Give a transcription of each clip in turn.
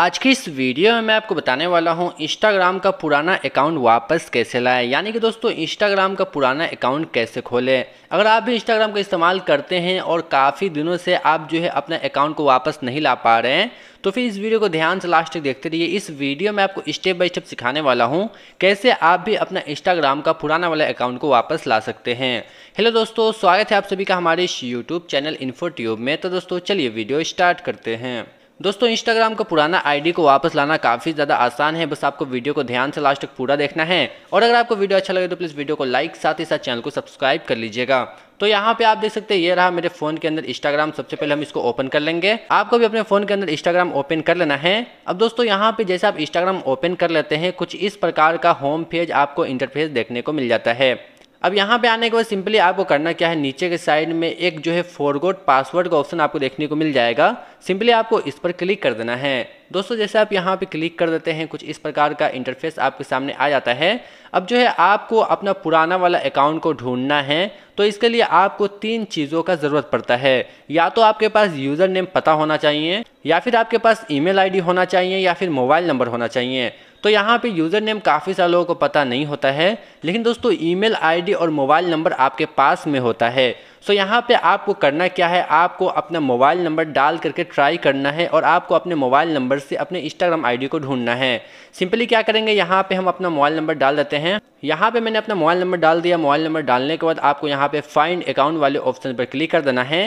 आज की इस वीडियो में मैं आपको बताने वाला हूं इंस्टाग्राम का पुराना अकाउंट वापस कैसे लाएं यानी कि दोस्तों इंस्टाग्राम का पुराना अकाउंट कैसे खोलें अगर आप भी इंस्टाग्राम का इस्तेमाल करते हैं और काफ़ी दिनों से आप जो है अपना अकाउंट को वापस नहीं ला पा रहे हैं तो फिर इस वीडियो को ध्यान से लास्ट तक देखते रहिए इस वीडियो में आपको स्टेप बाई स्टेप सिखाने वाला हूँ कैसे आप भी अपना इंस्टाग्राम का पुराना वाला अकाउंट को वापस ला सकते हैं हेलो दोस्तों स्वागत है आप सभी का हमारे इस यूट्यूब चैनल इन्फोट्यूब में तो दोस्तों चलिए वीडियो स्टार्ट करते हैं दोस्तों इंस्टाग्राम का पुराना आईडी को वापस लाना काफ़ी ज़्यादा आसान है बस आपको वीडियो को ध्यान से लास्ट तक पूरा देखना है और अगर आपको वीडियो अच्छा लगे तो प्लीज़ वीडियो को लाइक साथ ही साथ चैनल को सब्सक्राइब कर लीजिएगा तो यहाँ पे आप देख सकते हैं ये रहा मेरे फोन के अंदर इंस्टाग्राम सबसे पहले हम इसको ओपन कर लेंगे आपको भी अपने फोन के अंदर इंस्टाग्राम ओपन कर लेना है अब दोस्तों यहाँ पे जैसे आप इंस्टाग्राम ओपन कर लेते हैं कुछ इस प्रकार का होम पेज आपको इंटरफेस देखने को मिल जाता है अब यहाँ पे आने के बाद सिंपली आपको करना क्या है नीचे के साइड में एक जो है फॉरगोड पासवर्ड का ऑप्शन आपको देखने को मिल जाएगा सिंपली आपको इस पर क्लिक कर देना है दोस्तों जैसे आप यहाँ पे क्लिक कर देते हैं कुछ इस प्रकार का इंटरफेस आपके सामने आ जाता है अब जो है आपको अपना पुराना वाला अकाउंट को ढूंढना है तो इसके लिए आपको तीन चीज़ों का ज़रूरत पड़ता है या तो आपके पास यूज़र नेम पता होना चाहिए या फिर आपके पास ईमेल आईडी होना चाहिए या फिर मोबाइल नंबर होना चाहिए तो यहाँ पे यूज़र नेम काफ़ी सारे लोगों को पता नहीं होता है लेकिन दोस्तों ईमेल आईडी और मोबाइल नंबर आपके पास में होता है सो यहाँ पे आपको करना क्या है आपको अपना मोबाइल नंबर डाल करके ट्राई करना है और आपको अपने मोबाइल नंबर से अपने इंस्टाग्राम आई को ढूंढना है सिंपली क्या करेंगे यहाँ पे हम अपना मोबाइल नंबर डाल देते हैं यहाँ पे मैंने अपना मोबाइल नंबर डाल दिया मोबाइल नंबर डालने के बाद आपको यहाँ पे फाइंड अकाउंट वाले ऑप्शन पर क्लिक कर देना है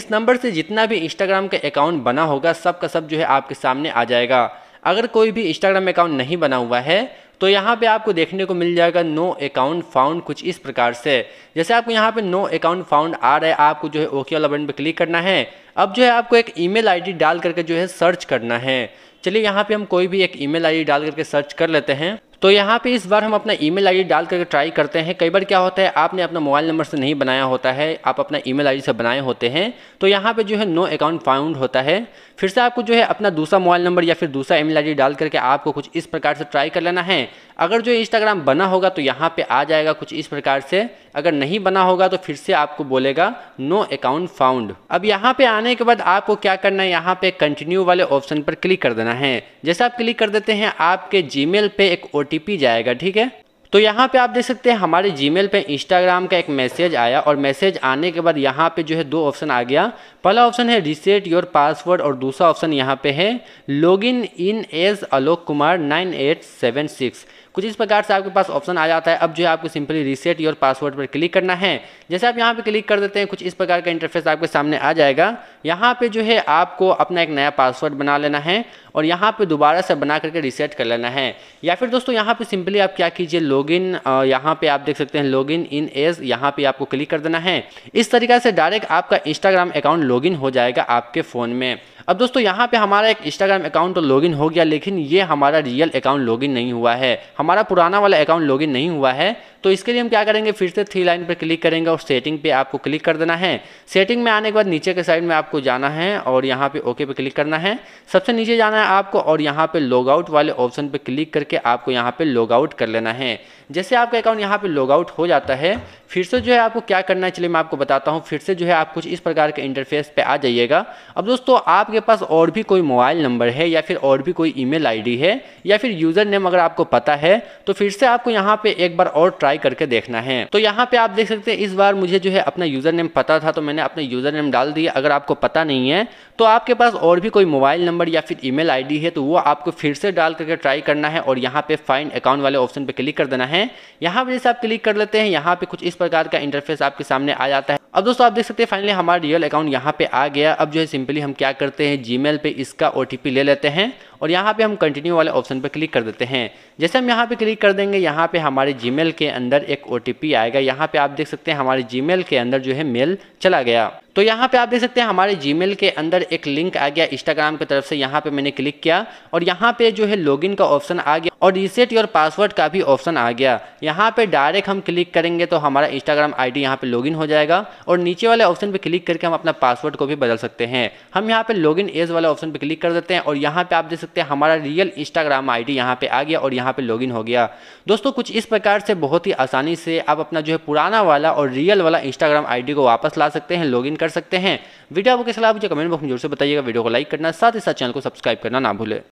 इस नंबर से जितना भी इंस्टाग्राम का अकाउंट बना होगा सब का सब जो है आपके सामने आ जाएगा अगर कोई भी इंस्टाग्राम अकाउंट नहीं बना हुआ है तो यहाँ पे आपको देखने को मिल जाएगा नो अकाउंट फाउंड कुछ इस प्रकार से जैसे आपको यहाँ पे नो अकाउंट फाउंड आ रहा है आपको जो है ओके वाला बटन पे क्लिक करना है अब जो है आपको एक ईमेल आईडी डाल करके जो है सर्च करना है चलिए यहाँ पे हम कोई भी एक ईमेल आईडी डाल करके सर्च कर लेते हैं तो यहाँ पे इस बार हम अपना ईमेल आईडी डाल करके ट्राई करते हैं कई बार क्या होता है आपने अपना मोबाइल नंबर से नहीं बनाया होता है आप अपना ईमेल आईडी से बनाए होते हैं तो यहाँ पे जो है नो अकाउंट फाउंड होता है फिर से आपको जो है अपना दूसरा मोबाइल नंबर या फिर दूसरा ईमेल आईडी डाल करके आपको कुछ इस प्रकार से ट्राई कर लेना है अगर जो इंस्टाग्राम बना होगा तो यहाँ पे आ जाएगा कुछ इस प्रकार से अगर नहीं बना होगा तो फिर से आपको बोलेगा नो अकाउंट फाउंड अब यहाँ पे आने के बाद आपको क्या करना है यहाँ पे कंटिन्यू वाले ऑप्शन पर क्लिक कर देना है जैसे आप क्लिक कर देते हैं आपके जी पे एक ओ जाएगा ठीक है तो यहाँ पे आप देख सकते हैं हमारे जीमेल पे इंस्टाग्राम का एक मैसेज आया और मैसेज आने के बाद यहाँ पे जो है दो ऑप्शन आ गया पहला ऑप्शन है रिसेट योर पासवर्ड और दूसरा ऑप्शन यहाँ पे है log in in as Alok Kumar nine eight seven six कुछ इस प्रकार से आपके पास ऑप्शन आ जाता है अब जो है आपको सिंपली रीसेट योर पासवर्ड पर क्लिक करना है जैसे आप यहाँ पर क्लिक कर देते हैं कुछ इस प्रकार का इंटरफेस आपके सामने आ जाएगा यहाँ पर जो है आपको अपना एक नया पासवर्ड बना लेना है और यहाँ पर दोबारा से बना करके रीसेट कर लेना है या फिर दोस्तों यहाँ पर सिंपली आप क्या कीजिए लॉगिन यहाँ पे आप देख सकते हैं लॉगिन इन एज यहाँ पे आपको क्लिक कर देना है इस तरीके से डायरेक्ट आपका इंस्टाग्राम अकाउंट लॉगिन हो जाएगा आपके फ़ोन में अब दोस्तों यहाँ पे हमारा एक इंस्टाग्राम अकाउंट तो लॉगिन हो गया लेकिन ये हमारा रियल अकाउंट लॉगिन नहीं हुआ है हमारा पुराना वाला अकाउंट लॉगिन नहीं हुआ है तो इसके लिए हम क्या करेंगे फिर से थ्री लाइन पर क्लिक करेंगे और सेटिंग पे आपको क्लिक कर देना है सेटिंग में आने के बाद नीचे के साइड में आपको जाना है और यहाँ पे ओके पे क्लिक करना है सबसे नीचे जाना है आपको और यहाँ पे लॉग आउट वाले ऑप्शन पे क्लिक करके आपको यहाँ पे लॉग आउट कर लेना है जैसे आपका अकाउंट यहाँ पे लॉग आउट हो जाता है फिर से जो है आपको क्या करना है चलिए मैं आपको बताता हूँ फिर से जो है आप कुछ इस प्रकार के इंटरफेस पे आ जाइएगा अब दोस्तों आपके पास और भी कोई मोबाइल नंबर है या फिर और भी कोई ईमेल आईडी है या फिर यूज़र नेम अगर आपको पता है तो फिर से आपको यहाँ पे एक बार और ट्राई ट्राई करके देखना है तो यहाँ पे आप देख सकते हैं इस बार मुझे जो है अपना यूजर नेम पता था तो मैंने अपना यूजर नेम डाल दिया अगर आपको पता नहीं है तो आपके पास और भी कोई मोबाइल नंबर या फिर ईमेल आईडी है तो वो आपको फिर से डाल करके ट्राई करना है और यहाँ पे फाइंड अकाउंट वाले ऑप्शन पे क्लिक कर देना है यहाँ पर जैसे आप क्लिक कर लेते हैं यहाँ पे कुछ इस प्रकार का इंटरफेस आपके सामने आ जाता है अब दोस्तों आप देख सकते हैं फाइनली हमारा रियल अकाउंट यहाँ पे आ गया अब जो है सिंपली हम क्या करते हैं जी पे इसका ओ ले लेते हैं और यहाँ पे हम कंटिन्यू वाले ऑप्शन पे क्लिक कर देते हैं जैसे हम यहाँ पे क्लिक कर देंगे यहाँ पे हमारे जी के अंदर एक ओ आएगा यहाँ पे आप देख सकते हैं हमारे जी के अंदर जो है मेल चला गया तो यहाँ पे आप देख सकते हैं हमारे जीमेल के अंदर एक लिंक आ गया इंस्टाग्राम की तरफ से यहाँ पे मैंने क्लिक किया और यहाँ पे जो है लॉगिन का ऑप्शन आ गया और रीसेट योर पासवर्ड का भी ऑप्शन आ गया यहाँ पे डायरेक्ट हम क्लिक करेंगे तो हमारा इंस्टाग्राम आई डी यहाँ पे लॉगिन हो जाएगा और नीचे वाले ऑप्शन पे क्लिक करके हम अपना पासवर्ड को भी बदल सकते हैं हम यहाँ पे इन एज वाले ऑप्शन पे क्लिक कर देते हैं और यहाँ पे आप देख सकते हैं हमारा रियल इंस्टाग्राम आई डी यहाँ पे आ गया और यहाँ पे लॉग हो गया दोस्तों कुछ इस प्रकार से बहुत ही आसानी से आप अपना जो है पुराना वाला और रियल वाला इंस्टाग्राम आई डी को वापस ला सकते हैं लॉग कर सकते हैं वीडियो आपको कैसा लगा मुझे कमेंट बॉक्स में जोर से बताइएगा वीडियो को लाइक करना साथ ही साथ चैनल को सब्सक्राइब करना ना भूलें